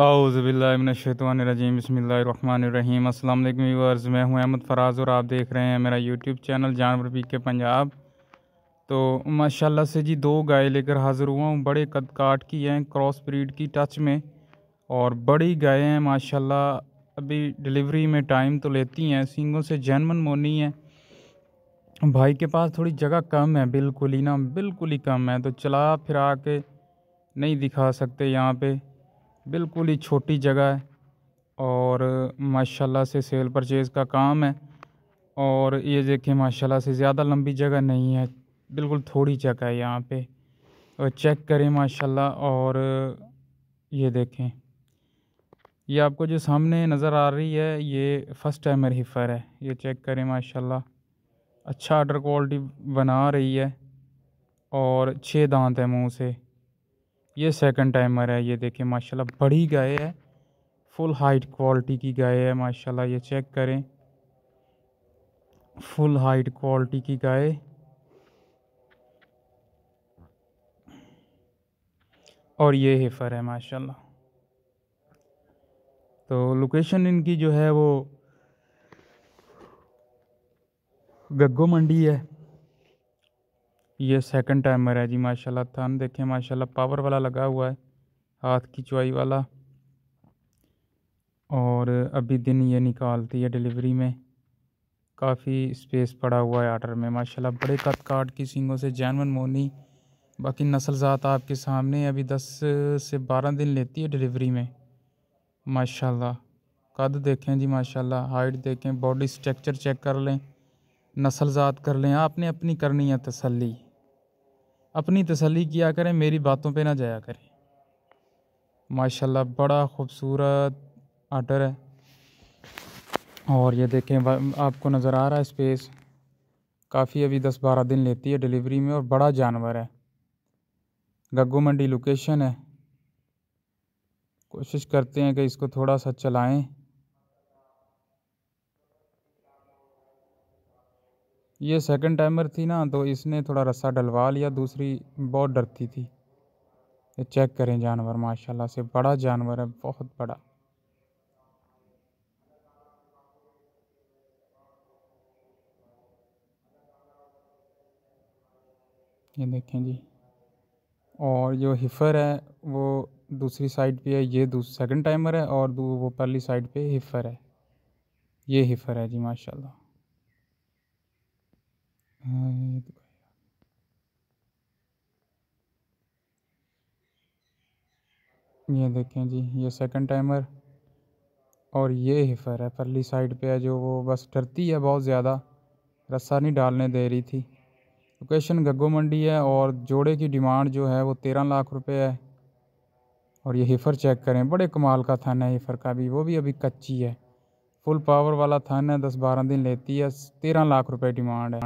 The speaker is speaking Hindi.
आउज़बिल्लाशतवानरजीम बसमीम अल्लाम व्यूअर्स मैं हूँ अहमद फराज और आप देख रहे हैं मेरा यूट्यूब चैनल जानवर पी के पंजाब तो माशाल्लाह से जी दो गाय लेकर हाज़िर हुआ हूँ बड़े कद काट की हैं क्रॉस ब्रीड की टच में और बड़ी गायें हैं माशाल्लाह अभी डिलीवरी में टाइम तो लेती हैं सिंगों से जैनमन मोनी है भाई के पास थोड़ी जगह कम है बिल्कुल ही ना बिल्कुल ही कम है तो चला फिरा के नहीं दिखा सकते यहाँ पर बिल्कुल ही छोटी जगह है और माशाल्लाह से सेल परचेज़ का काम है और ये देखिए माशाल्लाह से ज़्यादा लंबी जगह नहीं है बिल्कुल थोड़ी जगह है यहाँ पे और चेक करें माशाल्लाह और ये देखें ये आपको जो सामने नज़र आ रही है ये फ़र्स्ट टाइम रिफ़र है ये चेक करें माशाल्लाह अच्छा आर्डर क्वालिटी बना रही है और छः दांत है मुँह से ये सेकंड टाइमर है ये देखें माशाल्लाह बड़ी गाय है फुल हाइट क्वालिटी की गाय है माशाल्लाह ये चेक करें फुल हाइट क्वालिटी की गाय और ये हेफर है माशाल्लाह तो लोकेशन इनकी जो है वो गग्गो मंडी है ये सेकंड टाइमर है जी माशाल्लाह थन देखें माशाल्लाह पावर वाला लगा हुआ है हाथ की चुआई वाला और अभी दिन ये निकालती है डिलीवरी में काफ़ी स्पेस पड़ा हुआ है आर्डर में माशाल्लाह बड़े कद काट की सिंगों से जैनवन मोनी बाकी नस्ल ज़ात आपके सामने अभी दस से बारह दिन लेती है डिलीवरी में माशा कद देखें जी माशाला हाइट देखें बॉडी स्ट्रक्चर चेक कर लें नसल ज़ात कर लें आपने अपनी करनी है तसल्ली अपनी तसली किया करें मेरी बातों पे ना जाया करें माशाल्लाह बड़ा ख़ूबसूरत आटर है और ये देखें आपको नज़र आ रहा है स्पेस काफ़ी अभी दस बारह दिन लेती है डिलीवरी में और बड़ा जानवर है गग्गू मंडी लोकेशन है कोशिश करते हैं कि इसको थोड़ा सा चलाएं ये सेकंड टाइमर थी ना तो इसने थोड़ा रस्सा डलवा लिया दूसरी बहुत डरती थी ये चेक करें जानवर माशाल्लाह से बड़ा जानवर है बहुत बड़ा ये देखें जी और जो हिफ़र है वो दूसरी साइड पे है ये सेकंड टाइमर है और वो पहली साइड पे हिफ़र है ये हिफ़र है जी माशाल्लाह हाँ, ये देखें जी ये सेकंड टाइमर और ये हिफर है परली साइड पे है जो वो बस डरती है बहुत ज़्यादा रस्सा नहीं डालने दे रही थी लोकेशन गग्गो मंडी है और जोड़े की डिमांड जो है वो तेरह लाख रुपए है और ये हिफर चेक करें बड़े कमाल का थाना है हिफर का भी वो भी अभी कच्ची है फुल पावर वाला थाना है दस बारह दिन लेती है तेरह लाख रुपये डिमांड है